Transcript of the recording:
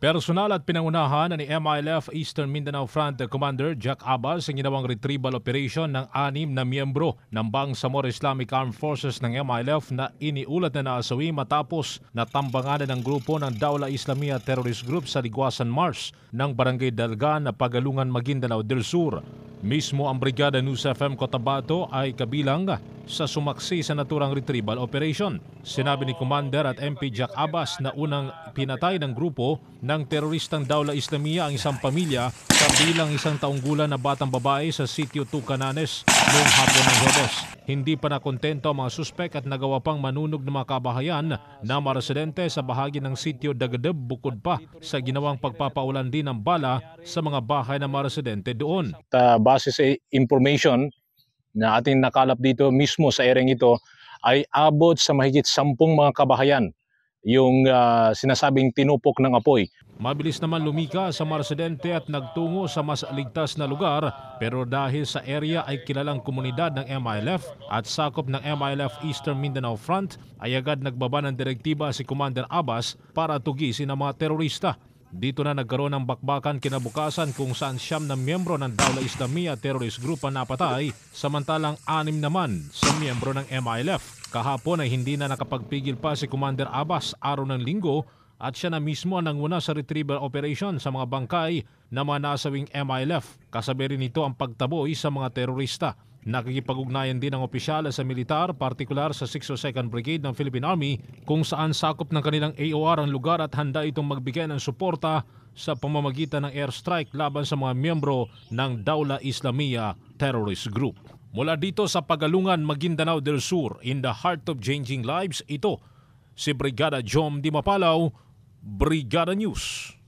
Personal at pinangunahan ni MILF Eastern Mindanao Front Commander Jack Abbas ang ginawang retrieval operation ng anim na miyembro ng Bangsamoro Islamic Armed Forces ng MILF na iniulat na naasawi matapos natambanganan ng grupo ng Daula Islamia Terrorist Group sa Ligwasan Mars ng Barangay Dalgan na Pagalungan Maguindanao del Sur. Mismo ang Brigada News FM Cotabato ay kabilang sa sumaksi sa naturang retrieval operation. Sinabi ni Commander at MP Jack Abbas na unang pinatay ng grupo ng teroristang Dawla Islamia ang isang pamilya kabilang isang taong gulang na batang babae sa sitio Tukananes noong hapon ng Huwebes. Hindi pa nakontento ang mga suspek at nagawa pang manunog ng mga kabahayan na mga sa bahagi ng sitio Dagadeb bukod pa sa ginawang pagpapaulan din ng bala sa mga bahay ng mga doon. Uh, base sa information na ating nakalap dito mismo sa ereng ito ay abot sa mahigit sampung mga kabahayan yung uh, sinasabing tinupok ng apoy. Mabilis naman lumika sa marsidente at nagtungo sa mas ligtas na lugar pero dahil sa area ay kilalang komunidad ng MILF at sakop ng MILF Eastern Mindanao Front ay agad nagbaba ng direktiba si Commander Abbas para tugisin ang mga terorista. Dito na nagkaroon ng bakbakan kinabukasan kung saan siyam na miyembro ng Dawla Islamia Terrorist Group ang napatay, samantalang anim naman sa miyembro ng MILF. Kahapon ay hindi na nakapagpigil pa si Commander Abbas araw ng linggo at siya na mismo ang nanguna sa retrieval operation sa mga bangkay na mga nasawing MILF. Kasabi rin nito ang pagtaboy sa mga terorista. Nakikipag-ugnayan din ang opisyal sa militar, partikular sa 602nd Brigade ng Philippine Army kung saan sakop ng kanilang AOR ang lugar at handa itong magbigay ng suporta sa pamamagitan ng airstrike laban sa mga miyembro ng Daula Islamia Terrorist Group. Mula dito sa Pagalungan, Maguindanao del Sur, in the heart of changing lives, ito si Brigada Jom Di Mapalaw, Brigada News.